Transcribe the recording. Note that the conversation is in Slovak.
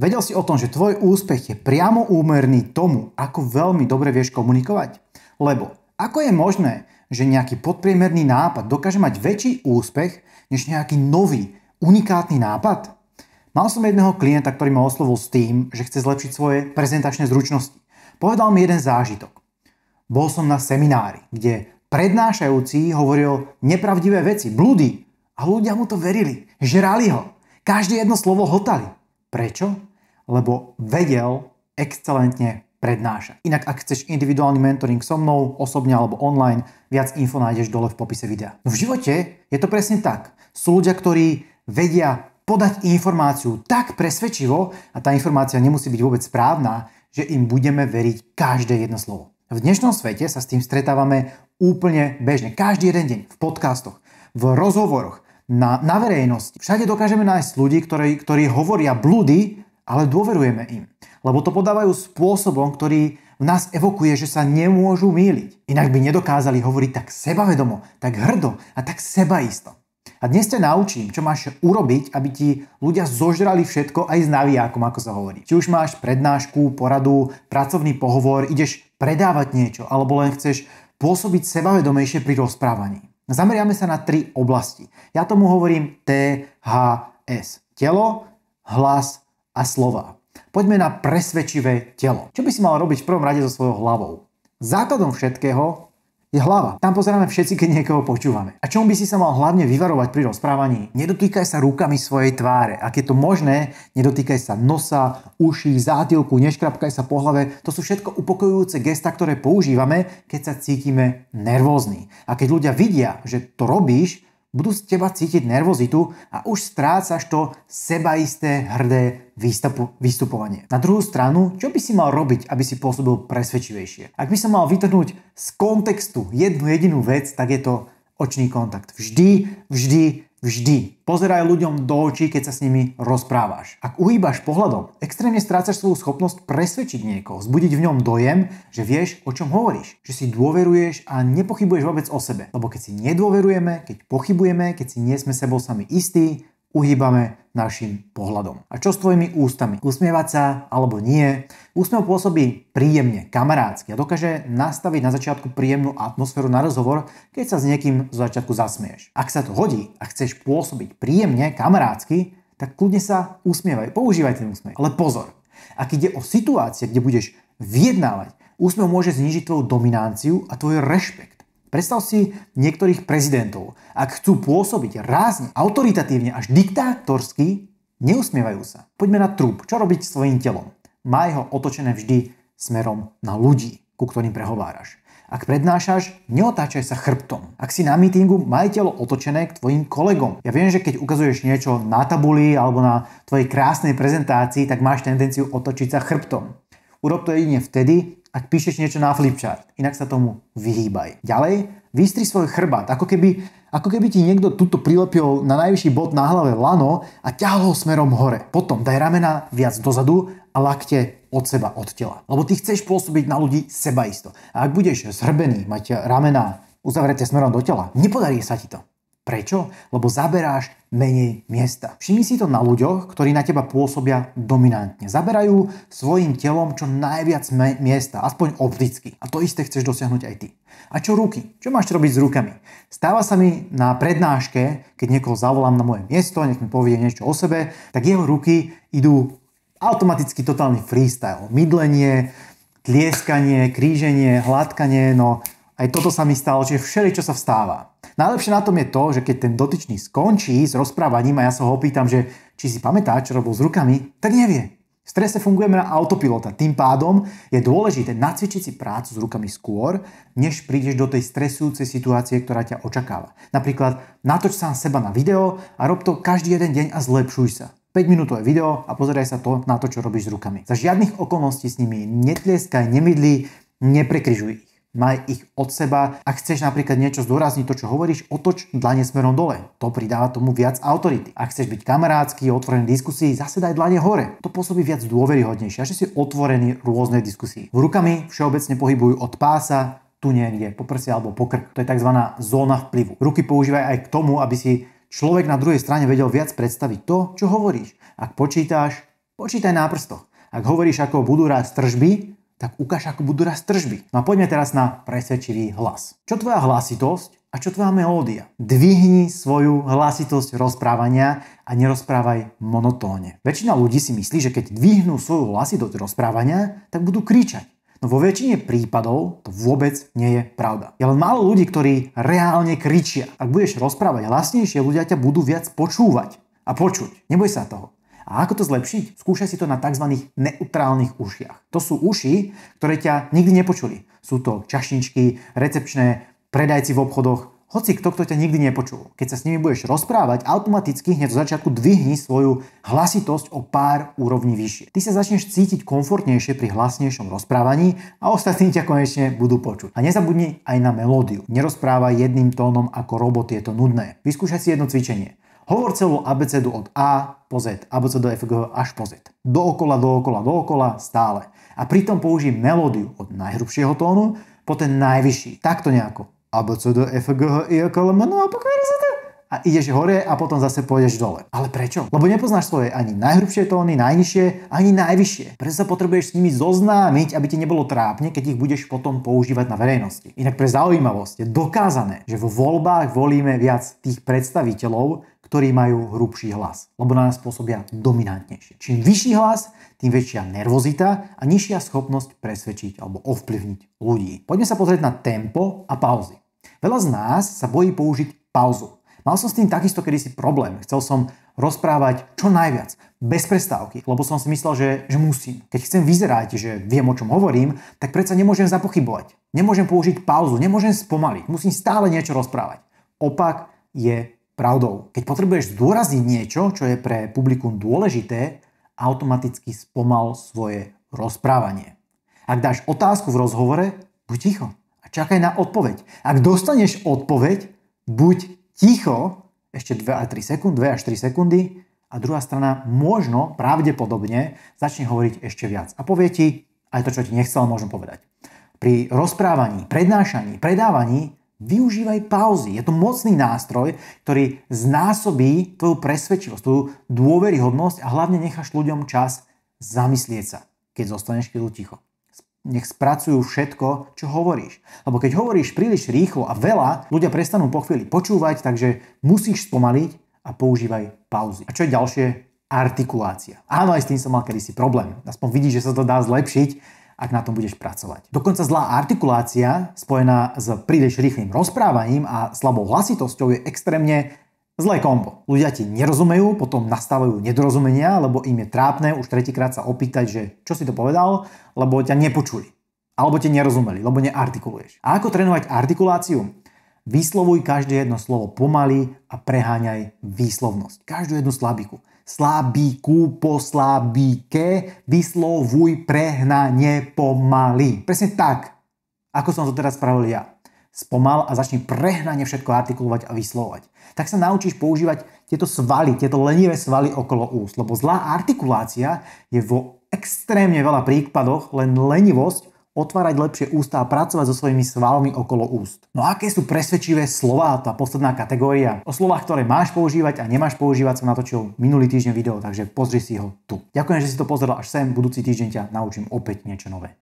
Vedel si o tom, že tvoj úspech je priamo úmerný tomu, ako veľmi dobre vieš komunikovať? Lebo ako je možné, že nejaký podpriemerný nápad dokáže mať väčší úspech než nejaký nový, unikátny nápad? Mal som jedného klienta, ktorý ma oslovil s tým, že chce zlepšiť svoje prezentačné zručnosti. Povedal mi jeden zážitok. Bol som na seminári, kde prednášajúci hovoril nepravdivé veci, blúdy a ľudia mu to verili, žrali ho, každé jedno slovo hotali. Prečo? Lebo vedel excelentne prednášať. Inak ak chceš individuálny mentoring so mnou, osobne alebo online, viac info nájdeš dole v popise videa. No v živote je to presne tak. Sú ľudia, ktorí vedia podať informáciu tak presvedčivo, a tá informácia nemusí byť vôbec správna, že im budeme veriť každé jedno slovo. V dnešnom svete sa s tým stretávame úplne bežne. Každý jeden deň v podcastoch, v rozhovoroch, na, na verejnosti. Všade dokážeme nájsť ľudí, ktorí, ktorí hovoria blúdy, ale dôverujeme im. Lebo to podávajú spôsobom, ktorý v nás evokuje, že sa nemôžu míliť. Inak by nedokázali hovoriť tak sebavedomo, tak hrdo a tak sebaisto. A dnes ťa naučím, čo máš urobiť, aby ti ľudia zožrali všetko aj s navijákom, ako sa hovorí. Či už máš prednášku, poradu, pracovný pohovor, ideš predávať niečo, alebo len chceš pôsobiť sebavedomejšie pri rozprávaní. Zameriame sa na tri oblasti. Ja tomu hovorím THS. Telo, hlas a slova. Poďme na presvedčivé telo. Čo by si mal robiť v prvom rade so svojou hlavou? Základom všetkého je hlava. Tam pozeráme všetci, keď niekoho počúvame. A čom by si sa mal hlavne vyvarovať pri rozprávaní? Nedotýkaj sa rukami svojej tváre. Ak je to možné, nedotýkaj sa nosa, uší, zátilku, neškrapkaj sa po hlave. To sú všetko upokojujúce gesta, ktoré používame, keď sa cítime nervózni. A keď ľudia vidia, že to robíš, budú z teba cítiť nervozitu a už strácaš to sebaisté, hrdé výstupu, vystupovanie. Na druhú stranu, čo by si mal robiť, aby si pôsobil presvedčivejšie? Ak by som mal vytrhnúť z kontextu jednu jedinú vec, tak je to očný kontakt. Vždy, vždy, Vždy. Pozeraj ľuďom do očí, keď sa s nimi rozprávaš. Ak uhýbaš pohľadom, extrémne strácaš svoju schopnosť presvedčiť niekoho, zbudiť v ňom dojem, že vieš, o čom hovoríš, že si dôveruješ a nepochybuješ vôbec o sebe. Lebo keď si nedôverujeme, keď pochybujeme, keď si nie sme sebou sami istí, uhýbame našim pohľadom. A čo s tvojimi ústami? Usmievať sa alebo nie? Úsmev pôsobí príjemne, kamarádsky a dokáže nastaviť na začiatku príjemnú atmosféru na rozhovor, keď sa s niekým z začiatku zasmieš. Ak sa to hodí a chceš pôsobiť príjemne, kamarádsky, tak kľudne sa usmievaj, používaj ten úsmev. Ale pozor, ak ide o situácie, kde budeš vyjednávať, úsmev môže znižiť tvoju dominanciu a tvoj rešpekt Predstav si niektorých prezidentov. Ak chcú pôsobiť rázne, autoritatívne až diktátorsky, neusmievajú sa. Poďme na trup. Čo robiť s svojim telom? Má ho otočené vždy smerom na ľudí, ku ktorým prehováraš. Ak prednášaš, neotáčaj sa chrbtom. Ak si na mítingu, maj telo otočené k tvojim kolegom. Ja viem, že keď ukazuješ niečo na tabuli alebo na tvojej krásnej prezentácii, tak máš tendenciu otočiť sa chrbtom. Urob to jedine vtedy, ak píšeš niečo na flipchart. Inak sa tomu vyhýbaj. Ďalej, vystri svoj chrbát, ako keby, ako keby ti niekto tuto prilepil na najvyšší bod na hlave lano a ťahol ho smerom hore. Potom daj ramena viac dozadu a lakte od seba, od tela. Lebo ty chceš pôsobiť na ľudí sebaisto. A ak budeš zhrbený, mať ramena, uzavrete smerom do tela, nepodarí sa ti to. Prečo? Lebo zaberáš menej miesta. Všimni si to na ľuďoch, ktorí na teba pôsobia dominantne. Zaberajú svojim telom čo najviac miesta, aspoň opticky. A to isté chceš dosiahnuť aj ty. A čo ruky? Čo máš robiť s rukami? Stáva sa mi na prednáške, keď niekoho zavolám na moje miesto, nech mi povie niečo o sebe, tak jeho ruky idú automaticky totálny freestyle. Mydlenie, tlieskanie, kríženie, hladkanie, no aj toto sa mi stalo, čiže všeli, čo sa vstáva. Najlepšie na tom je to, že keď ten dotyčný skončí s rozprávaním a ja sa ho opýtam, že či si pamätá, čo robil s rukami, tak nevie. V strese fungujeme na autopilota, tým pádom je dôležité nacvičiť si prácu s rukami skôr, než prídeš do tej stresujúcej situácie, ktorá ťa očakáva. Napríklad natoč sa seba na video a rob to každý jeden deň a zlepšuj sa. 5 minútové video a pozeraj sa to na to, čo robíš s rukami. Za žiadnych okolností s nimi netlieskaj, nemydli, neprekryžuj ich. Maj ich od seba. Ak chceš napríklad niečo zdôrazniť, to čo hovoríš, otoč dlane smerom dole. To pridáva tomu viac autority. Ak chceš byť kamarádsky, otvorený diskusii, zase daj dlane hore. To pôsobí viac dôveryhodnejšie, že si otvorený rôznej diskusii. Rukami všeobecne pohybujú od pása, tu niekde, po prsi alebo po krk. To je tzv. zóna vplyvu. Ruky používaj aj k tomu, aby si človek na druhej strane vedel viac predstaviť to, čo hovoríš. Ak počítaš, počítaj na prstoch. Ak hovoríš, ako budú rásť tržby, tak ukáž, ako budú rast tržby. No a poďme teraz na presvedčivý hlas. Čo tvoja hlasitosť a čo tvoja melódia? Dvihni svoju hlasitosť rozprávania a nerozprávaj monotónne. Väčšina ľudí si myslí, že keď dvihnú svoju hlasitosť rozprávania, tak budú kričať. No vo väčšine prípadov to vôbec nie je pravda. Je len málo ľudí, ktorí reálne kričia. Ak budeš rozprávať hlasnejšie, ľudia ťa budú viac počúvať a počuť. Neboj sa toho. A ako to zlepšiť? Skúšaj si to na tzv. neutrálnych ušiach. To sú uši, ktoré ťa nikdy nepočuli. Sú to čašničky, recepčné, predajci v obchodoch, hoci kto, kto ťa nikdy nepočul. Keď sa s nimi budeš rozprávať, automaticky hneď zo začiatku dvihni svoju hlasitosť o pár úrovní vyššie. Ty sa začneš cítiť komfortnejšie pri hlasnejšom rozprávaní a ostatní ťa konečne budú počuť. A nezabudni aj na melódiu. Nerozprávaj jedným tónom ako robot, je to nudné. Vyskúšaj si jedno cvičenie. Hovor celú abecedu od A po Z, ABCD, FGH až po Z. Dookola, dookola, dookola, stále. A pritom použijem melódiu od najhrubšieho tónu po ten najvyšší. Takto nejako. ABCD, I IKL, no a pokiaľ RZD a ideš hore a potom zase pôjdeš dole. Ale prečo? Lebo nepoznáš svoje ani najhrubšie tóny, najnižšie, ani najvyššie. Preto sa potrebuješ s nimi zoznámiť, aby ti nebolo trápne, keď ich budeš potom používať na verejnosti. Inak pre zaujímavosť je dokázané, že vo voľbách volíme viac tých predstaviteľov, ktorí majú hrubší hlas, lebo na nás pôsobia dominantnejšie. Čím vyšší hlas, tým väčšia nervozita a nižšia schopnosť presvedčiť alebo ovplyvniť ľudí. Poďme sa pozrieť na tempo a pauzy. Veľa z nás sa bojí použiť pauzu. Mal som s tým takisto kedysi problém. Chcel som rozprávať čo najviac, bez prestávky, lebo som si myslel, že, že musím. Keď chcem vyzerať, že viem, o čom hovorím, tak predsa nemôžem zapochybovať. Nemôžem použiť pauzu, nemôžem spomaliť, musím stále niečo rozprávať. Opak je pravdou. Keď potrebuješ zdôrazniť niečo, čo je pre publikum dôležité, automaticky spomal svoje rozprávanie. Ak dáš otázku v rozhovore, buď ticho a čakaj na odpoveď. Ak dostaneš odpoveď, buď ticho ešte 2 až 3 sekund, 2 až 3 sekundy a druhá strana možno, pravdepodobne, začne hovoriť ešte viac a povie ti aj to, čo ti nechcel možno povedať. Pri rozprávaní, prednášaní, predávaní Využívaj pauzy. Je to mocný nástroj, ktorý znásobí tvoju presvedčivosť, tvoju dôveryhodnosť a hlavne necháš ľuďom čas zamyslieť sa, keď zostaneš chvíľu ticho. Nech spracujú všetko, čo hovoríš. Lebo keď hovoríš príliš rýchlo a veľa, ľudia prestanú po chvíli počúvať, takže musíš spomaliť a používaj pauzy. A čo je ďalšie? Artikulácia. Áno, aj s tým som mal kedysi problém. Aspoň vidíš, že sa to dá zlepšiť ak na tom budeš pracovať. Dokonca zlá artikulácia, spojená s príliš rýchlým rozprávaním a slabou hlasitosťou je extrémne zlé kombo. Ľudia ti nerozumejú, potom nastávajú nedorozumenia, lebo im je trápne už tretíkrát sa opýtať, že čo si to povedal, lebo ťa nepočuli. Alebo ťa nerozumeli, lebo neartikuluješ. A ako trénovať artikuláciu? Vyslovuj každé jedno slovo pomaly a preháňaj výslovnosť. Každú jednu slabiku slabíku po slabíke vyslovuj prehnanie pomaly. Presne tak, ako som to teraz spravil ja. Spomal a začni prehnanie všetko artikulovať a vyslovať. Tak sa naučíš používať tieto svaly, tieto lenivé svaly okolo úst, lebo zlá artikulácia je vo extrémne veľa prípadoch len lenivosť otvárať lepšie ústa a pracovať so svojimi svalmi okolo úst. No aké sú presvedčivé slová, tá posledná kategória? O slovách, ktoré máš používať a nemáš používať, som natočil minulý týždeň video, takže pozri si ho tu. Ďakujem, že si to pozeral až sem, budúci týždeň ťa naučím opäť niečo nové.